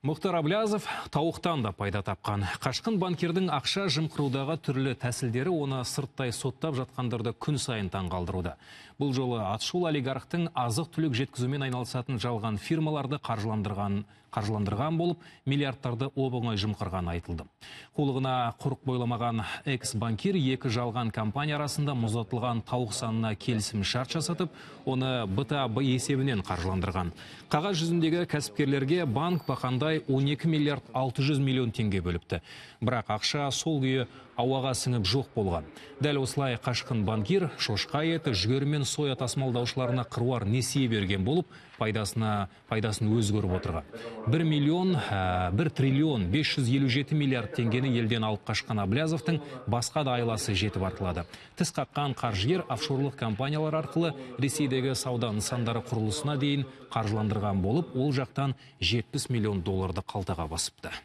мұхтар Аблязов тауықтан да пайда тапқан қашқын банкирдің ақша жымқырудағы түрлі тәсілдері оны сырттай соттап жатқандарды күн сайын таңғалдыруда бұл жолы атышулы олигархтың азық түлік жеткізумен айналысатын жалған фирмаларды қаржыландырған, қаржыландырған болып миллиардтарды оп оңай жымқырғаны айтылды қулығына құрық бойламаған экс банкир екі жалған компания арасында мұздатылған тауық санына келісім шарт жасатып оны бта есебінен қаржыландырған қағаз жүзіндегі кәсіпкерлерге банк бақандай 12 миллиард 600 миллион теңге бөліпті бірақ ақша сол күйі ауаға сіңіп жоқ болған дәл осылай қашқын банкир шошқа еті жүгермен соя тасымалдаушыларына қыруар несие берген болып пайдасына пайдасын өз көріп отырған 1 миллион 1 ә, триллион 557 миллиард теңгені елден алып қашқан аблязовтың басқа да айласы жетіп артылады тіс қаққан қаржыгер офшорлық компаниялар арқылы ресейдегі сауда нысандары құрылысына дейін қаржыландырған болып ол жақтан 70 миллион доллар оларды қалтаға басыпты